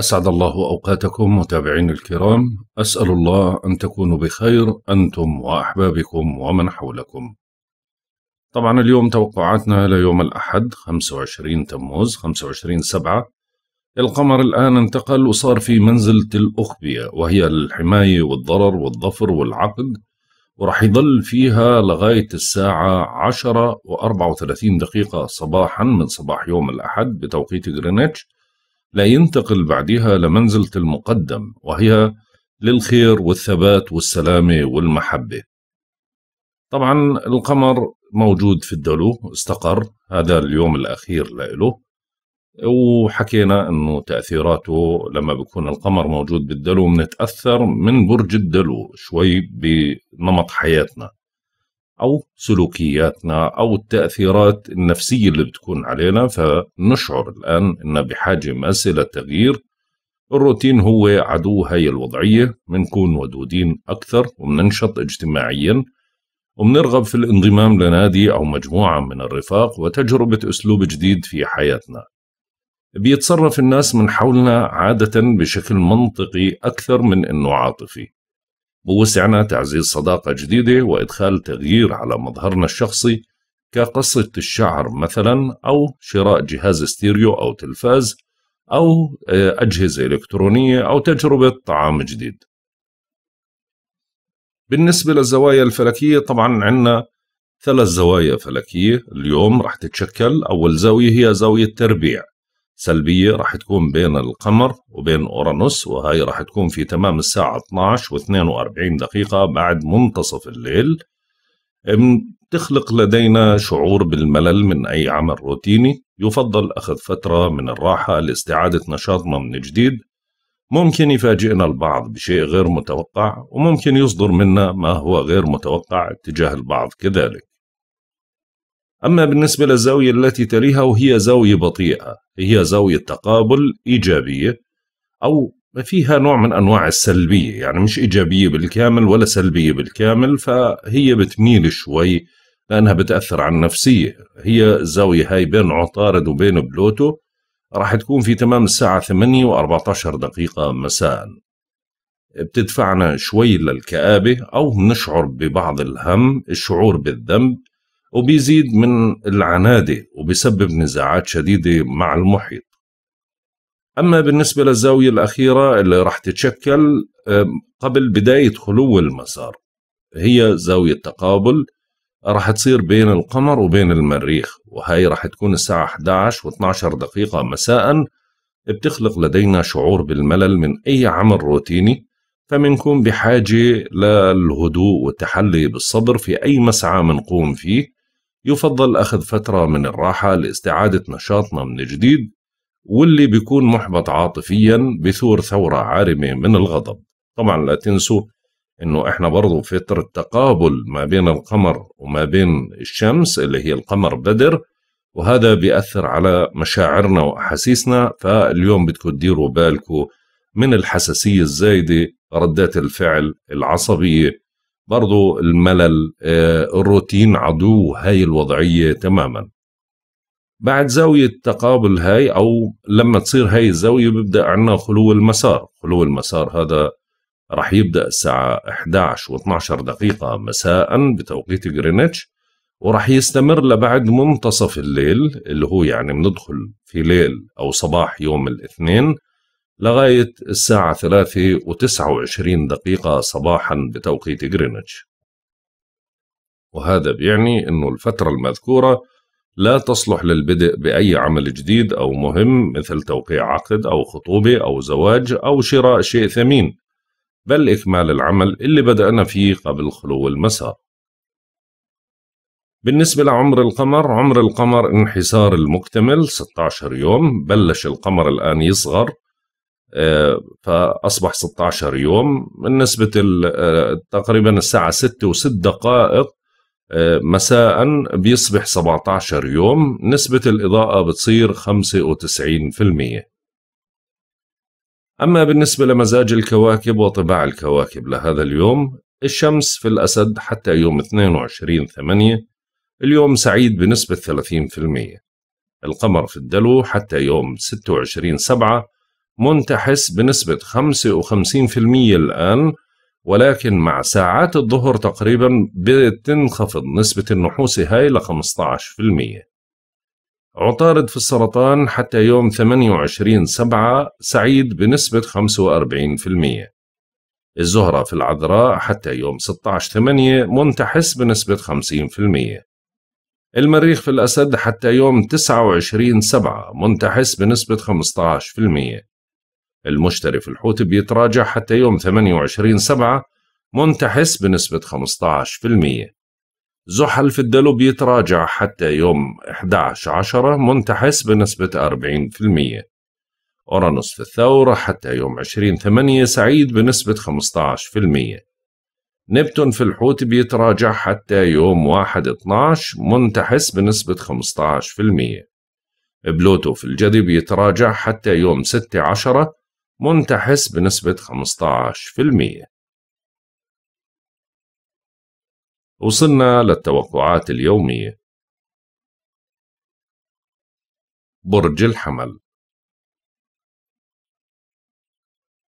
أسعد الله أوقاتكم متابعين الكرام أسأل الله أن تكونوا بخير أنتم وأحبابكم ومن حولكم طبعا اليوم توقعاتنا ليوم الأحد 25 تموز 25 سبعة القمر الآن انتقل وصار في منزلة الأخبية وهي الحماية والضرر والظفر والعقد وراح يضل فيها لغاية الساعة 10 و34 دقيقة صباحا من صباح يوم الأحد بتوقيت جرينتش لا ينتقل بعدها لمنزلة المقدم وهي للخير والثبات والسلامة والمحبة طبعا القمر موجود في الدلو استقر هذا اليوم الأخير له وحكينا انه تاثيراته لما بيكون القمر موجود بالدلو بنتاثر من برج الدلو شوي بنمط حياتنا او سلوكياتنا او التاثيرات النفسيه اللي بتكون علينا فنشعر الان ان بحاجه ماسه للتغيير الروتين هو عدو هاي الوضعيه بنكون ودودين اكثر وبننشط اجتماعيا وبنرغب في الانضمام لنادي او مجموعه من الرفاق وتجربه اسلوب جديد في حياتنا بيتصرف الناس من حولنا عادة بشكل منطقي أكثر من أنه عاطفي ووسعنا تعزيز صداقة جديدة وإدخال تغيير على مظهرنا الشخصي كقصة الشعر مثلا أو شراء جهاز ستيريو أو تلفاز أو آه، أجهزة إلكترونية أو تجربة طعام جديد بالنسبة للزوايا الفلكية طبعا عندنا ثلاث زوايا فلكية اليوم رح تتشكل أول زاوية هي زاوية تربيع سلبية راح تكون بين القمر وبين أورانوس وهي راح تكون في تمام الساعة 12 و 42 دقيقة بعد منتصف الليل تخلق لدينا شعور بالملل من أي عمل روتيني يفضل أخذ فترة من الراحة لاستعادة نشاطنا من جديد ممكن يفاجئنا البعض بشيء غير متوقع وممكن يصدر منا ما هو غير متوقع تجاه البعض كذلك أما بالنسبة للزاوية التي تليها وهي زاوية بطيئة هي زاوية تقابل إيجابية أو فيها نوع من أنواع السلبية يعني مش إيجابية بالكامل ولا سلبية بالكامل فهي بتميل شوي لأنها بتأثر على النفسية هي الزاوية هاي بين عطارد وبين بلوتو راح تكون في تمام الساعة 8 و14 دقيقة مساء بتدفعنا شوي للكآبة أو بنشعر ببعض الهم الشعور بالذنب وبيزيد من العنادة وبيسبب نزاعات شديدة مع المحيط أما بالنسبة للزاوية الأخيرة اللي راح تتشكل قبل بداية خلو المسار هي زاوية تقابل راح تصير بين القمر وبين المريخ وهي راح تكون الساعة 11 و 12 دقيقة مساء بتخلق لدينا شعور بالملل من أي عمل روتيني فمنكون بحاجة للهدوء والتحلي بالصبر في أي مسعى منقوم فيه يفضل أخذ فترة من الراحة لاستعادة نشاطنا من جديد واللي بيكون محبط عاطفيا بثور ثورة عارمة من الغضب طبعا لا تنسوا انه احنا برضو فترة تقابل ما بين القمر وما بين الشمس اللي هي القمر بدر وهذا بيأثر على مشاعرنا وأحاسيسنا فاليوم بتكون تديروا بالكم من الحساسية الزايدة ردات الفعل العصبية برضو الملل آه، الروتين عدو هاي الوضعية تماما بعد زاوية تقابل هاي أو لما تصير هاي الزاوية بيبدأ عنا خلو المسار خلو المسار هذا رح يبدأ الساعة 11 و 12 دقيقة مساء بتوقيت جرينتش ورح يستمر لبعد منتصف الليل اللي هو يعني بندخل في ليل أو صباح يوم الاثنين لغاية الساعة ثلاثة وتسعة وعشرين دقيقة صباحا بتوقيت غرينتش وهذا بيعني أنه الفترة المذكورة لا تصلح للبدء بأي عمل جديد أو مهم مثل توقيع عقد أو خطوبة أو زواج أو شراء شيء ثمين بل إكمال العمل اللي بدأنا فيه قبل خلو المساء بالنسبة لعمر القمر عمر القمر انحسار المكتمل 16 يوم بلش القمر الآن يصغر آه، فاصبح 16 يوم من نسبه آه، تقريبا الساعه 6 و6 دقائق آه، مساء بيصبح 17 يوم نسبه الاضاءه بتصير 95% أما بالنسبة لمزاج الكواكب وطباع الكواكب لهذا اليوم الشمس في الأسد حتى يوم 22 8 اليوم سعيد بنسبة 30% القمر في الدلو حتى يوم 26 7 منتحس بنسبة 55% الآن ولكن مع ساعات الظهر تقريبا بتنخفض نسبة النحوس هاي ل 15% عطارد في السرطان حتى يوم 28 سبعة سعيد بنسبة 45% الزهرة في العذراء حتى يوم 16 8 منتحس بنسبة 50% المريخ في الأسد حتى يوم 29 سبعة منتحس بنسبة 15% المشتري في الحوت بيتراجع حتى يوم 28 سبعة منتحس بنسبة 15% زحل في الدلو بيتراجع حتى يوم 11 عشرة منتحس بنسبة 40% أورانوس في الثورة حتى يوم 20 ثمانية سعيد بنسبة 15% نبتون في الحوت بيتراجع حتى يوم 1 12 منتحس بنسبة 15% بلوتو في الجدي بيتراجع حتى يوم 6 10 منتحس بنسبة 15% وصلنا للتوقعات اليومية برج الحمل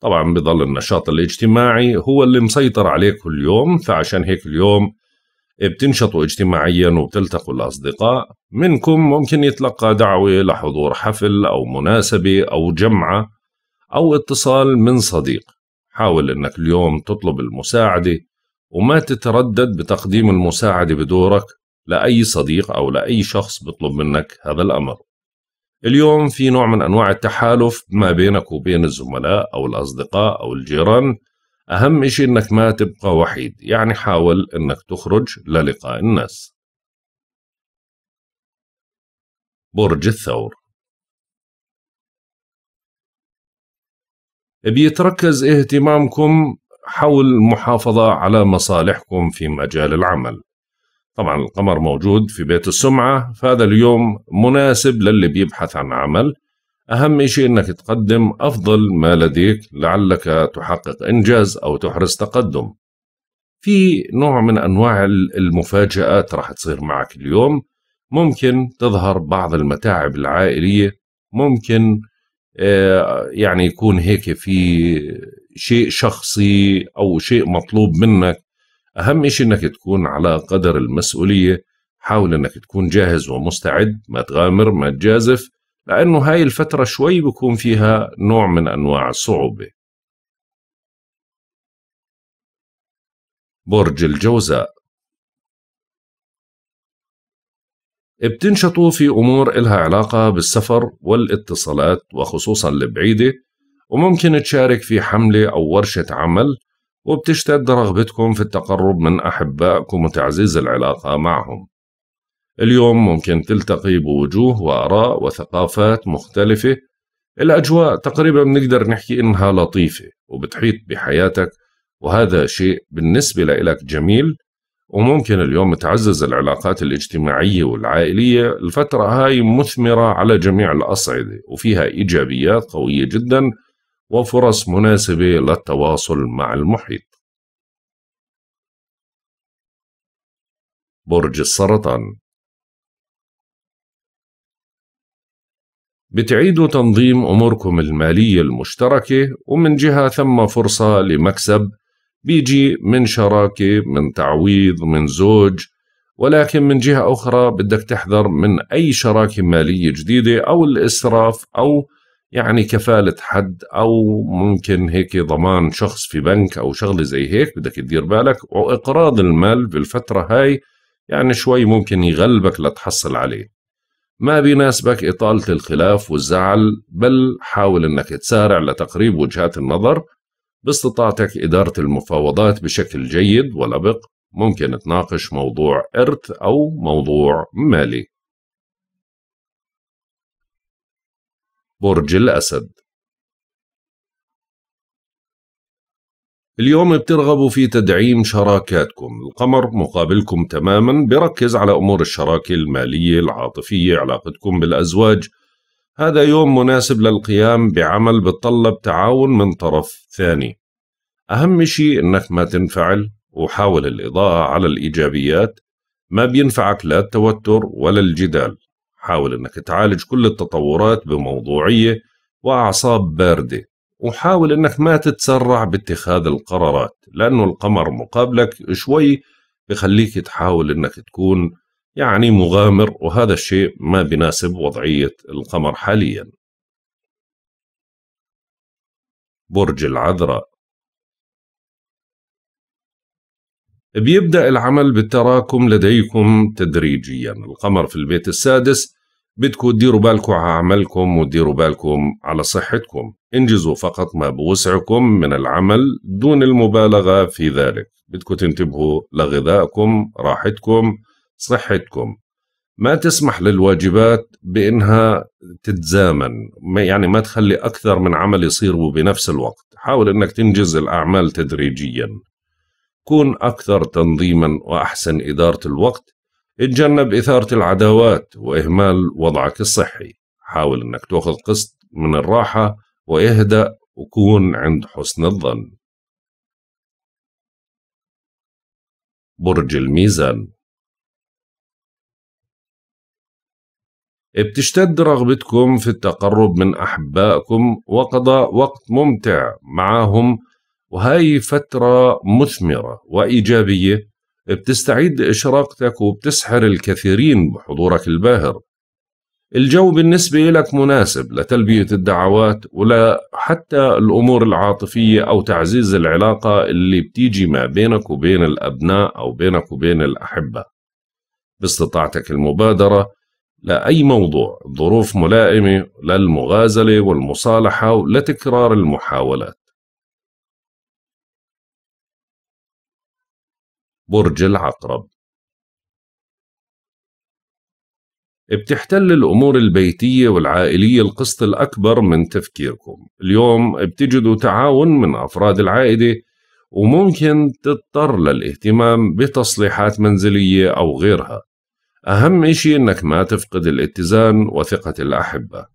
طبعا بضل النشاط الاجتماعي هو اللي مسيطر عليه كل يوم فعشان هيك اليوم بتنشطوا اجتماعيا وبتلتقوا الأصدقاء منكم ممكن يتلقى دعوة لحضور حفل أو مناسبة أو جمعة أو اتصال من صديق حاول أنك اليوم تطلب المساعدة وما تتردد بتقديم المساعدة بدورك لأي صديق أو لأي شخص بيطلب منك هذا الأمر اليوم في نوع من أنواع التحالف ما بينك وبين الزملاء أو الأصدقاء أو الجيران أهم إشي إنك ما تبقى وحيد يعني حاول إنك تخرج للقاء الناس برج الثور بيتركز اهتمامكم حول المحافظة على مصالحكم في مجال العمل طبعا القمر موجود في بيت السمعة فهذا اليوم مناسب للي بيبحث عن عمل أهم شيء أنك تقدم أفضل ما لديك لعلك تحقق إنجاز أو تحرز تقدم في نوع من أنواع المفاجآت راح تصير معك اليوم ممكن تظهر بعض المتاعب العائلية ممكن آه، يعني يكون هيك في شيء شخصي او شيء مطلوب منك اهم شيء انك تكون على قدر المسؤوليه حاول انك تكون جاهز ومستعد ما تغامر ما تجازف لانه هاي الفتره شوي بكون فيها نوع من انواع الصعوبه برج الجوزاء بتنشطوا في أمور إلها علاقة بالسفر والاتصالات وخصوصا البعيدة وممكن تشارك في حملة أو ورشة عمل وبتشتد رغبتكم في التقرب من أحبائكم وتعزيز العلاقة معهم اليوم ممكن تلتقي بوجوه وآراء وثقافات مختلفة الأجواء تقريبا بنقدر نحكي إنها لطيفة وبتحيط بحياتك وهذا شيء بالنسبة لإلك جميل وممكن اليوم تعزز العلاقات الاجتماعية والعائلية الفترة هاي مثمرة على جميع الأصعدة وفيها إيجابيات قوية جدا وفرص مناسبة للتواصل مع المحيط برج السرطان بتعيدوا تنظيم أموركم المالية المشتركة ومن جهة ثم فرصة لمكسب بيجي من شراكة من تعويض من زوج ولكن من جهة أخرى بدك تحذر من أي شراكة مالية جديدة أو الإسراف أو يعني كفالة حد أو ممكن هيك ضمان شخص في بنك أو شغلة زي هيك بدك تدير بالك وإقراض المال بالفترة هاي يعني شوي ممكن يغلبك لتحصل عليه ما بيناسبك إطالة الخلاف والزعل بل حاول أنك تسارع لتقريب وجهات النظر باستطاعتك إدارة المفاوضات بشكل جيد ولبق ممكن تناقش موضوع إرث أو موضوع مالي برج الأسد اليوم بترغبوا في تدعيم شراكاتكم القمر مقابلكم تماما بركز على أمور الشراكة المالية العاطفية علاقتكم بالأزواج هذا يوم مناسب للقيام بعمل بتطلب تعاون من طرف ثاني أهم شيء إنك ما تنفعل وحاول الإضاءة على الإيجابيات ما بينفعك لا التوتر ولا الجدال حاول إنك تعالج كل التطورات بموضوعية وأعصاب باردة وحاول إنك ما تتسرع باتخاذ القرارات لأنه القمر مقابلك شوي بخليك تحاول إنك تكون يعني مغامر وهذا الشيء ما بناسب وضعية القمر حاليا برج العذراء بيبدأ العمل بالتراكم لديكم تدريجيا القمر في البيت السادس بدكم تديروا بالكم على عملكم وتديروا بالكم على صحتكم انجزوا فقط ما بوسعكم من العمل دون المبالغة في ذلك بدكم تنتبهوا لغذائكم راحتكم صحتكم ما تسمح للواجبات بانها تتزامن يعني ما تخلي اكثر من عمل يصير بنفس الوقت حاول انك تنجز الاعمال تدريجيا كون اكثر تنظيما واحسن اداره الوقت اتجنب اثاره العداوات واهمال وضعك الصحي حاول انك تاخذ قسط من الراحه واهدا وكون عند حسن الظن برج الميزان بتشتد رغبتكم في التقرب من أحبائكم وقضاء وقت ممتع معهم وهاي فترة مثمرة وإيجابية بتستعيد إشراقتك وبتسحر الكثيرين بحضورك الباهر الجو بالنسبة لك مناسب لتلبية الدعوات ولا حتى الأمور العاطفية أو تعزيز العلاقة اللي بتيجي ما بينك وبين الأبناء أو بينك وبين الأحبة باستطاعتك المبادرة لأي موضوع ظروف ملائمة للمغازلة والمصالحة ولتكرار المحاولات برج العقرب بتحتل الأمور البيتية والعائلية القسط الأكبر من تفكيركم اليوم بتجدوا تعاون من أفراد العائلة وممكن تضطر للاهتمام بتصليحات منزلية أو غيرها أهم إشي إنك ما تفقد الاتزان وثقة الأحبة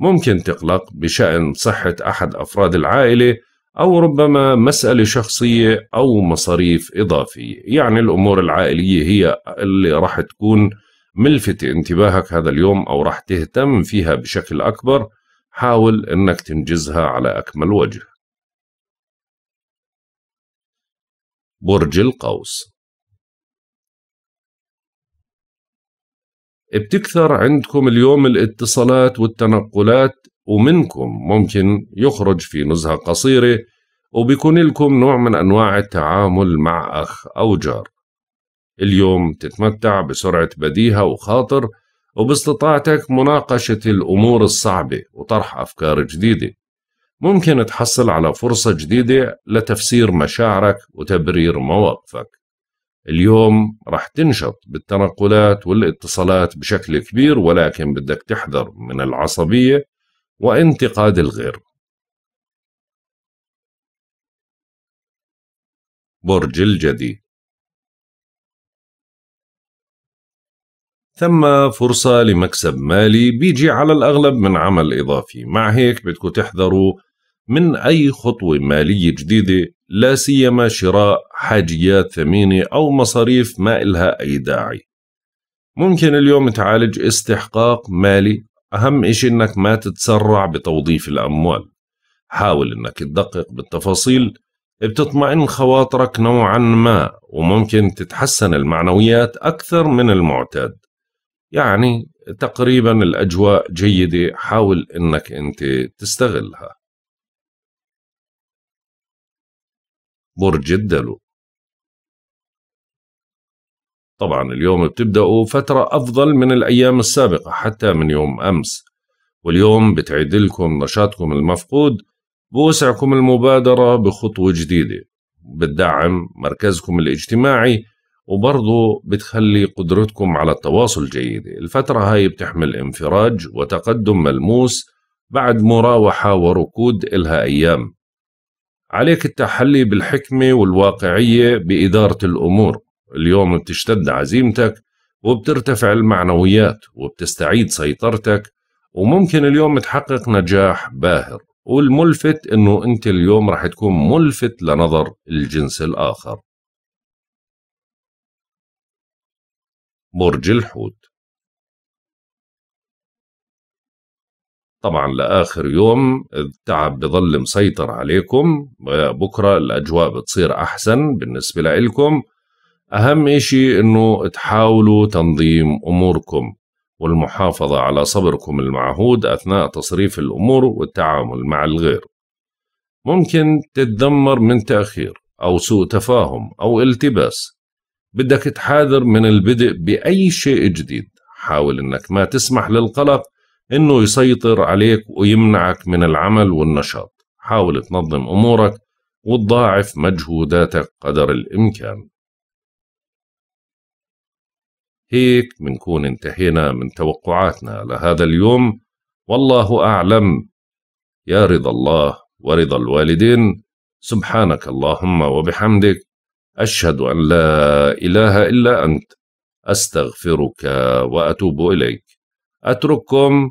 ممكن تقلق بشأن صحة أحد أفراد العائلة أو ربما مسألة شخصية أو مصاريف إضافية يعني الأمور العائلية هي اللي راح تكون ملفتة انتباهك هذا اليوم أو راح تهتم فيها بشكل أكبر حاول أنك تنجزها على أكمل وجه برج القوس بتكثر عندكم اليوم الاتصالات والتنقلات ومنكم ممكن يخرج في نزهة قصيرة وبيكون لكم نوع من أنواع التعامل مع أخ أو جار اليوم تتمتع بسرعة بديهة وخاطر وباستطاعتك مناقشة الأمور الصعبة وطرح أفكار جديدة ممكن تحصل على فرصة جديدة لتفسير مشاعرك وتبرير مواقفك اليوم راح تنشط بالتنقلات والاتصالات بشكل كبير ولكن بدك تحذر من العصبية وانتقاد الغير برج الجدي ثم فرصة لمكسب مالي بيجي على الأغلب من عمل إضافي مع هيك بدكم تحذروا من أي خطوة مالية جديدة لا سيما شراء حاجيات ثمينة أو مصاريف ما إلها أي داعي ممكن اليوم تعالج استحقاق مالي أهم إشي إنك ما تتسرع بتوظيف الأموال حاول إنك تدقق بالتفاصيل بتطمئن خواطرك نوعا ما وممكن تتحسن المعنويات أكثر من المعتاد يعني تقريبا الأجواء جيدة حاول إنك أنت تستغلها برج الدلو طبعا اليوم بتبدأوا فترة أفضل من الأيام السابقة حتى من يوم أمس واليوم بتعيد لكم نشاطكم المفقود بوسعكم المبادرة بخطوة جديدة بتدعم مركزكم الاجتماعي وبرضه بتخلي قدرتكم على التواصل جيدة الفترة هاي بتحمل انفراج وتقدم ملموس بعد مراوحة وركود إلها أيام عليك التحلي بالحكمة والواقعية بإدارة الأمور اليوم بتشتد عزيمتك وبترتفع المعنويات وبتستعيد سيطرتك وممكن اليوم تحقق نجاح باهر والملفت انه انت اليوم رح تكون ملفت لنظر الجنس الاخر برج الحوت طبعا لاخر يوم التعب بظل مسيطر عليكم بكره الاجواء بتصير احسن بالنسبه لكم اهم شيء انه تحاولوا تنظيم اموركم والمحافظه على صبركم المعهود اثناء تصريف الامور والتعامل مع الغير ممكن تتذمر من تاخير او سوء تفاهم او التباس بدك تحاذر من البدء باي شيء جديد حاول انك ما تسمح للقلق إنه يسيطر عليك ويمنعك من العمل والنشاط حاول تنظم أمورك وتضاعف مجهوداتك قدر الإمكان هيك منكون انتهينا من توقعاتنا لهذا اليوم والله أعلم يا رضا الله ورضا الوالدين سبحانك اللهم وبحمدك أشهد أن لا إله إلا أنت أستغفرك وأتوب إليك أترككم